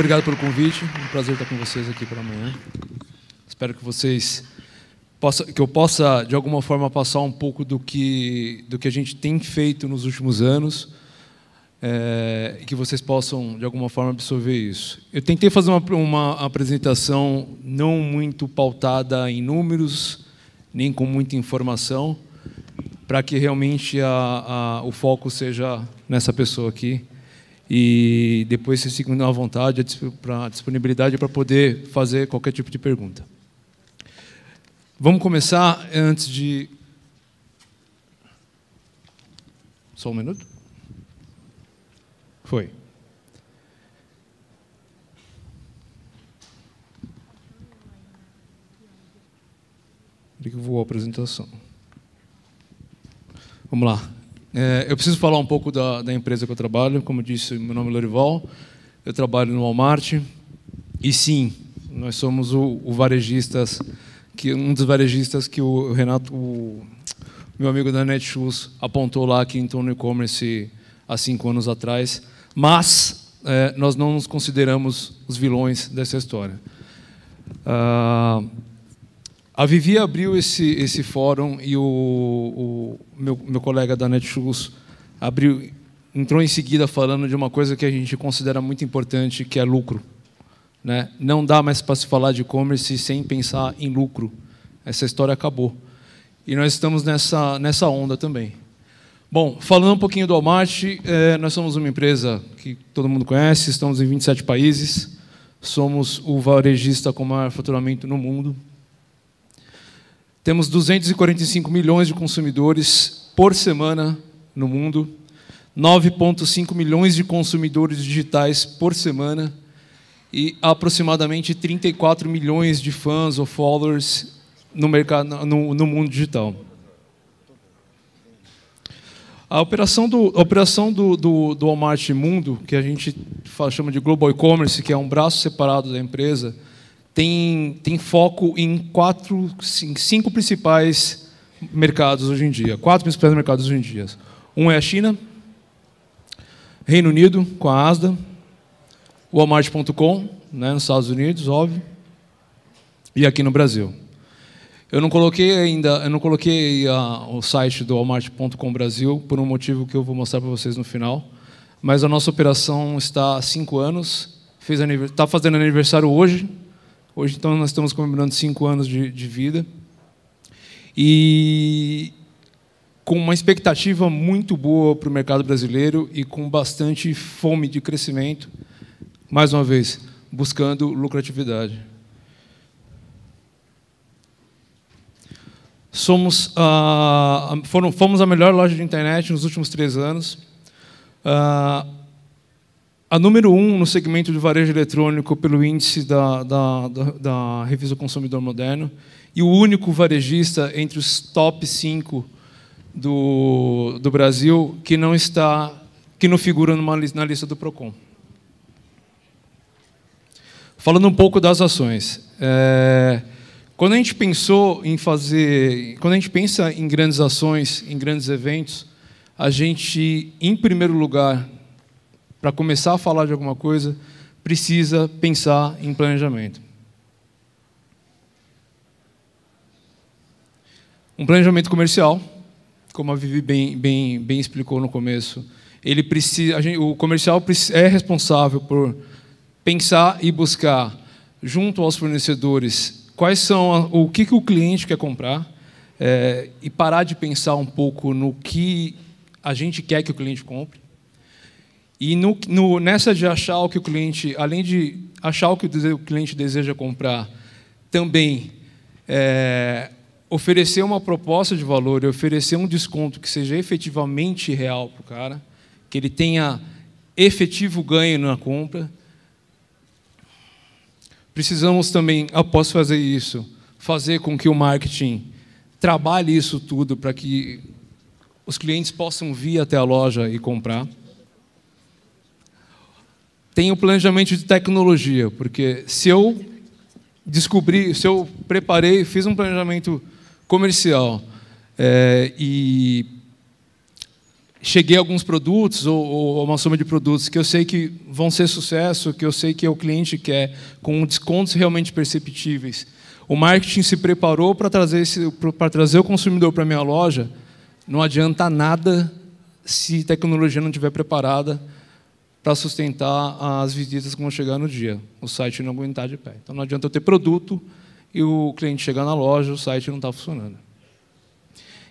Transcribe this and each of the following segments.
obrigado pelo convite. É um prazer estar com vocês aqui pela manhã. Espero que vocês possa, que eu possa de alguma forma passar um pouco do que do que a gente tem feito nos últimos anos é, e que vocês possam de alguma forma absorver isso. Eu tentei fazer uma, uma apresentação não muito pautada em números nem com muita informação para que realmente a, a, o foco seja nessa pessoa aqui e depois vocês ficam à vontade, a disponibilidade para poder fazer qualquer tipo de pergunta. Vamos começar antes de. Só um minuto. Foi. Ele que voou a apresentação. Vamos lá. É, eu preciso falar um pouco da, da, empresa que eu trabalho. Como eu disse, meu nome é Lorival, eu trabalho no Walmart. E sim, nós somos o, o varejistas, que, um dos varejistas que o Renato, o meu amigo da Netshoes, apontou lá que entrou no e-commerce há cinco anos atrás. Mas é, nós não nos consideramos os vilões dessa história. Ah, a Vivi abriu esse, esse fórum e o, o meu, meu colega da Netshoes abriu, entrou em seguida falando de uma coisa que a gente considera muito importante, que é lucro. Né? Não dá mais para se falar de e-commerce sem pensar em lucro. Essa história acabou. E nós estamos nessa, nessa onda também. Bom, falando um pouquinho do Walmart, é, nós somos uma empresa que todo mundo conhece, estamos em 27 países, somos o varejista com maior faturamento no mundo, temos 245 milhões de consumidores por semana no mundo, 9,5 milhões de consumidores digitais por semana e aproximadamente 34 milhões de fãs ou followers no, mercado, no, no mundo digital. A operação, do, a operação do, do, do Walmart Mundo, que a gente chama de Global E-Commerce, que é um braço separado da empresa, tem, tem foco em quatro, cinco principais mercados hoje em dia. Quatro principais mercados hoje em dia. Um é a China, Reino Unido com a Asda, Walmart.com, né, nos Estados Unidos, óbvio, e aqui no Brasil. Eu não coloquei ainda, eu não coloquei a, ah, o site do Walmart.com Brasil por um motivo que eu vou mostrar para vocês no final. Mas a nossa operação está há cinco anos, está fazendo aniversário hoje, Hoje, então, nós estamos comemorando cinco anos de, de vida. E com uma expectativa muito boa para o mercado brasileiro e com bastante fome de crescimento, mais uma vez, buscando lucratividade. Somos, ah, foram, fomos a melhor loja de internet nos últimos três anos. Ah, a número um no segmento de varejo eletrônico pelo índice da, da, da, da Consumidor Moderno e o único varejista entre os top 5 do, do Brasil que não está que não figura numa, na lista do Procon. Falando um pouco das ações, é, quando a gente pensou em fazer, quando a gente pensa em grandes ações, em grandes eventos, a gente, em primeiro lugar, para começar a falar de alguma coisa, precisa pensar em planejamento. Um planejamento comercial, como a Vivi bem, bem, bem explicou no começo, ele precisa, gente, o comercial é responsável por pensar e buscar junto aos fornecedores quais são a, o que, que o cliente quer comprar é, e parar de pensar um pouco no que a gente quer que o cliente compre e no, no, nessa de achar o que o cliente, além de achar o que o cliente deseja comprar, também é, oferecer uma proposta de valor e oferecer um desconto que seja efetivamente real para o cara, que ele tenha efetivo ganho na compra. Precisamos também, após fazer isso, fazer com que o marketing trabalhe isso tudo para que os clientes possam vir até a loja e comprar tem o um planejamento de tecnologia, porque se eu descobri, se eu preparei, fiz um planejamento comercial é, e cheguei a alguns produtos ou, ou, uma soma de produtos que eu sei que vão ser sucesso, que eu sei que o cliente quer, com descontos realmente perceptíveis. O marketing se preparou para trazer, esse, para trazer o consumidor para a minha loja. Não adianta nada se a tecnologia não estiver preparada para sustentar as visitas que vão chegar no dia. O site não aguentar de pé. Então não adianta eu ter produto e o cliente chegar na loja, o site não está funcionando.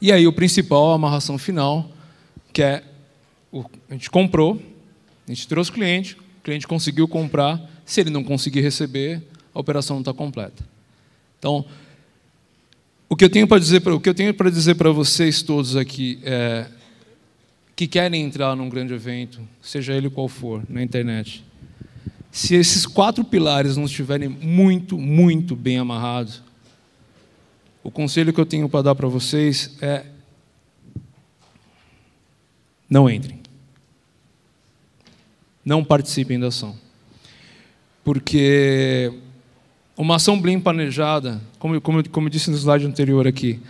E aí o principal, a amarração final, que é o, a gente comprou, a gente trouxe o cliente, o cliente conseguiu comprar, se ele não conseguir receber, a operação não está completa. Então, o que eu tenho para dizer para o que eu tenho para dizer para vocês todos aqui é que querem entrar num grande evento, seja ele qual for, na internet. Se esses quatro pilares não estiverem muito, muito bem amarrados, o conselho que eu tenho para dar para vocês é: não entrem. Não participem da ação. Porque uma ação bem planejada, como, como, como eu disse no slide anterior aqui,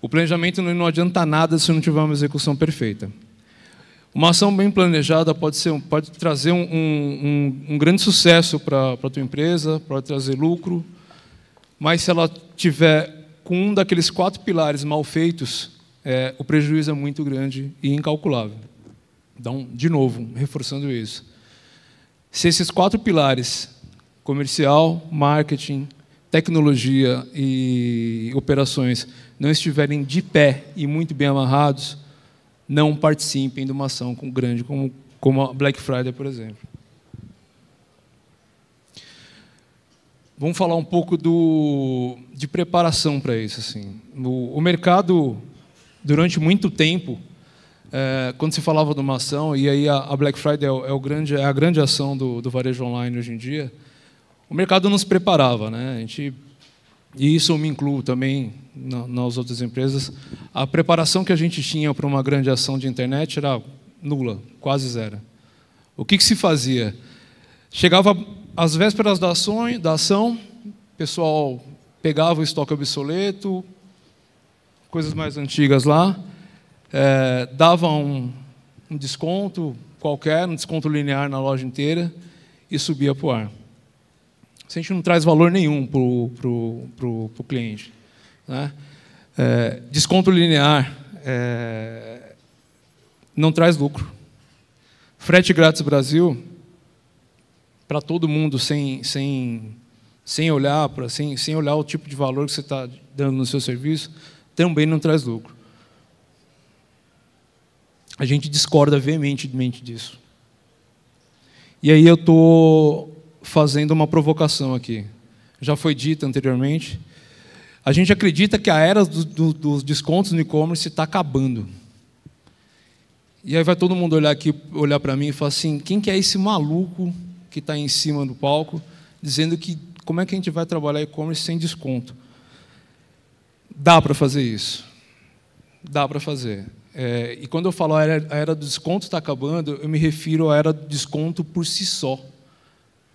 o planejamento não adianta nada se não tiver uma execução perfeita. Uma ação bem planejada pode, ser, pode trazer um, um, um grande sucesso para a tua empresa, pode trazer lucro, mas se ela tiver com um daqueles quatro pilares mal feitos, é, o prejuízo é muito grande e incalculável. Então, de novo, reforçando isso. Se esses quatro pilares, comercial, marketing, tecnologia e operações, não estiverem de pé e muito bem amarrados, não participem de uma ação grande como, como a Black Friday, por exemplo. Vamos falar um pouco do, de preparação para isso. Assim. O, o mercado, durante muito tempo, é, quando se falava de uma ação, e aí a, a Black Friday é, o, é grande, é a grande ação do, do varejo online hoje em dia, o mercado não se preparava. Né? A gente e isso eu me incluo também nas outras empresas, a preparação que a gente tinha para uma grande ação de internet era nula, quase zero. O que, que se fazia? Chegava às vésperas da ação, da ação, o pessoal pegava o estoque obsoleto, coisas mais antigas lá, é, dava um, um desconto qualquer, um desconto linear na loja inteira e subia para o ar se a gente não traz valor nenhum para o cliente. Né? É, desconto linear é, não traz lucro. Frete grátis Brasil, para todo mundo, sem, sem, sem, olhar pra, sem, sem olhar o tipo de valor que você está dando no seu serviço, também não traz lucro. A gente discorda veementemente disso. E aí eu estou fazendo uma provocação aqui. Já foi dita anteriormente. A gente acredita que a era do, do, dos descontos no e-commerce está acabando. E aí vai todo mundo olhar aqui, olhar para mim e falar assim: quem que é esse maluco que está em cima do palco dizendo que como é que a gente vai trabalhar e-commerce sem desconto? Dá para fazer isso. Dá para fazer. É, e quando eu falo a era, a era do desconto está acabando, eu me refiro à era do desconto por si só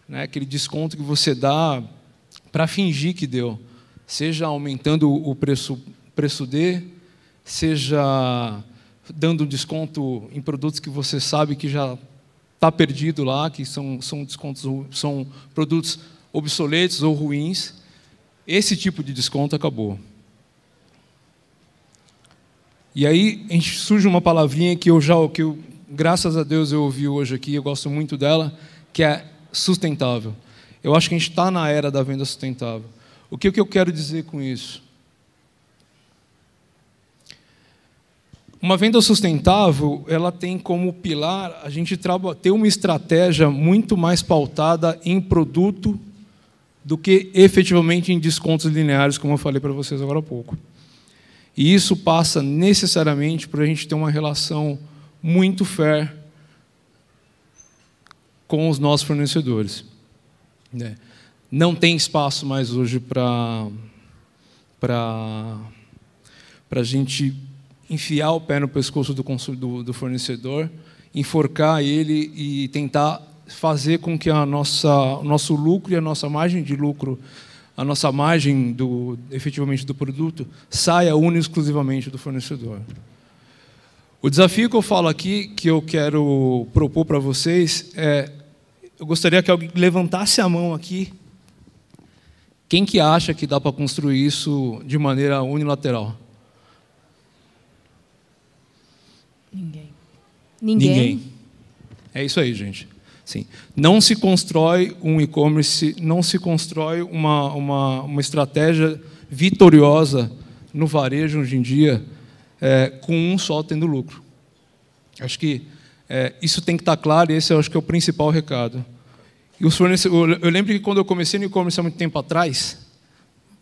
né, aquele desconto que você dá para fingir que deu, seja aumentando o preço, preço D, seja dando desconto em produtos que você sabe que já está perdido lá, que são, são descontos, são produtos obsoletos ou ruins. Esse tipo de desconto acabou. E aí surge uma palavrinha que eu já, que eu, graças a Deus eu ouvi hoje aqui, eu gosto muito dela, que é sustentável. Eu acho que a gente está na era da venda sustentável. O que, é que eu quero dizer com isso? Uma venda sustentável, ela tem como pilar a gente ter uma estratégia muito mais pautada em produto do que efetivamente em descontos lineares, como eu falei para vocês agora há pouco. E isso passa necessariamente por a gente ter uma relação muito fair com os nossos fornecedores. Né? Não tem espaço mais hoje para a gente enfiar o pé no pescoço do, do, do fornecedor, enforcar ele e tentar fazer com que a nossa, o nosso lucro e a nossa margem de lucro, a nossa margem do, efetivamente do produto, saia única e exclusivamente do fornecedor. O desafio que eu falo aqui, que eu quero propor para vocês, é eu gostaria que alguém levantasse a mão aqui. Quem que acha que dá para construir isso de maneira unilateral? Ninguém. Ninguém. Ninguém. É isso aí, gente. Sim. Não se constrói um e-commerce, não se constrói uma, uma, uma estratégia vitoriosa no varejo hoje em dia é, com um só tendo lucro. Acho que é, isso tem que estar claro e esse eu acho que é o principal recado. E os eu lembro que quando eu comecei no e-commerce há muito tempo atrás,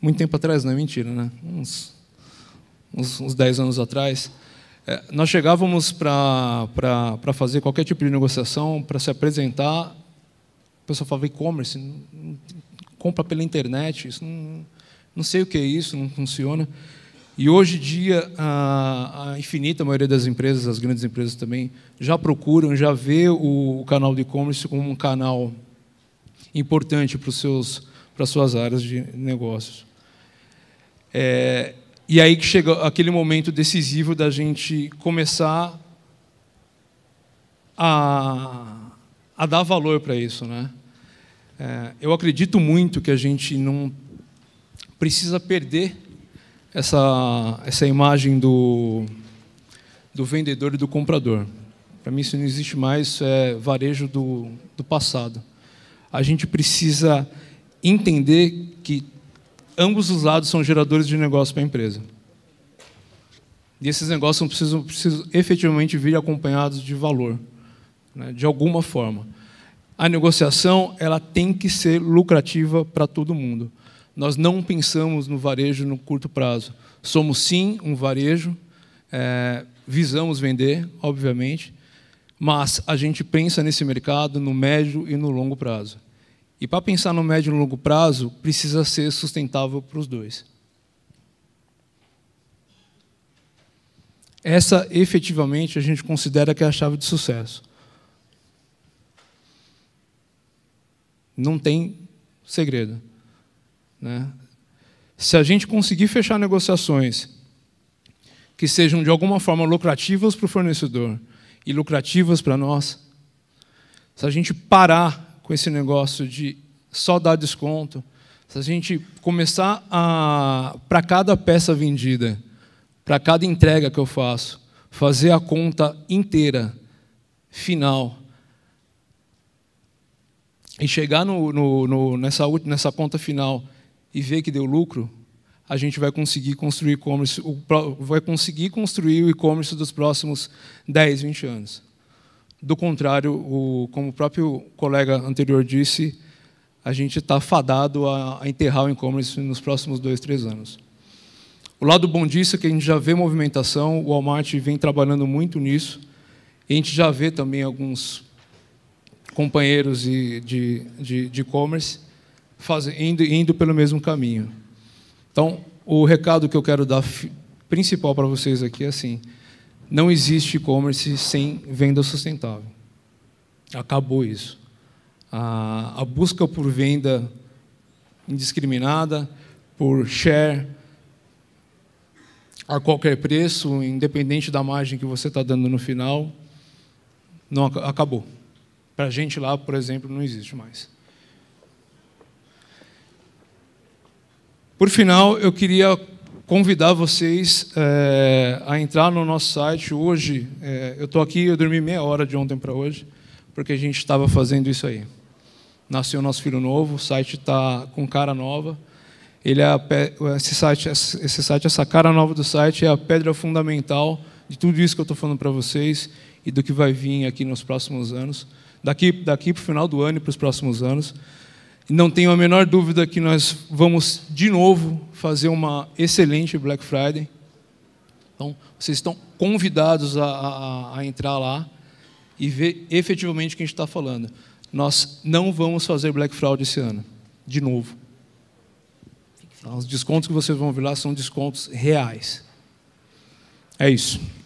muito tempo atrás, não é mentira, né? Uns, uns, uns 10 anos atrás, é, nós chegávamos para fazer qualquer tipo de negociação, para se apresentar, o pessoal falava e-commerce, compra pela internet, isso não, não sei o que é isso, não funciona. E hoje em dia, a, infinita maioria das empresas, as grandes empresas também, já procuram, já vê o, canal de e-commerce como um canal importante para, os seus, para as suas áreas de negócios. É, e aí que chega aquele momento decisivo da gente começar a, a dar valor para isso. Né? É, eu acredito muito que a gente não precisa perder essa, essa imagem do, do vendedor e do comprador. Para mim, isso não existe mais, isso é varejo do, do passado. A gente precisa entender que ambos os lados são geradores de negócio para a empresa. E esses negócios precisam, precisam efetivamente vir acompanhados de valor, né, de alguma forma. A negociação ela tem que ser lucrativa para todo mundo nós não pensamos no varejo no curto prazo. Somos sim um varejo, é, visamos vender, obviamente, mas a gente pensa nesse mercado no médio e no longo prazo. E para pensar no médio e no longo prazo, precisa ser sustentável para os dois. Essa, efetivamente, a gente considera que é a chave de sucesso. Não tem segredo. Né? Se a gente conseguir fechar negociações que sejam de alguma forma lucrativas para o fornecedor e lucrativas para nós, se a gente parar com esse negócio de só dar desconto, se a gente começar a, para cada peça vendida, para cada entrega que eu faço, fazer a conta inteira, final, e chegar no, no, no, nessa, nessa conta final e ver que deu lucro, a gente vai conseguir construir e-commerce, vai conseguir construir o e-commerce dos próximos 10, 20 anos. Do contrário, o, como o próprio colega anterior disse, a gente está fadado a, a enterrar o e-commerce nos próximos dois, três anos. O lado bom disso é que a gente já vê movimentação, o Walmart vem trabalhando muito nisso, e a gente já vê também alguns companheiros de e-commerce fazendo, indo pelo mesmo caminho. Então, o recado que eu quero dar principal para vocês aqui é assim: não existe e-commerce sem venda sustentável. Acabou isso. A, a busca por venda indiscriminada, por share, a qualquer preço, independente da margem que você está dando no final, não acabou. Para a gente lá, por exemplo, não existe mais. Por final, eu queria convidar vocês é, a entrar no nosso site hoje. É, eu estou aqui, eu dormi meia hora de ontem para hoje, porque a gente estava fazendo isso aí. Nasceu nosso filho novo, o site está com cara nova. Ele é a, esse site, esse site, essa cara nova do site é a pedra fundamental de tudo isso que eu estou falando para vocês e do que vai vir aqui nos próximos anos, daqui daqui para o final do ano e para os próximos anos. Não tenho a menor dúvida que nós vamos de novo fazer uma excelente Black Friday. Então, vocês estão convidados a, a, a entrar lá e ver efetivamente o que a gente está falando. Nós não vamos fazer Black Friday esse ano, de novo. Os descontos que vocês vão ver lá são descontos reais. É isso.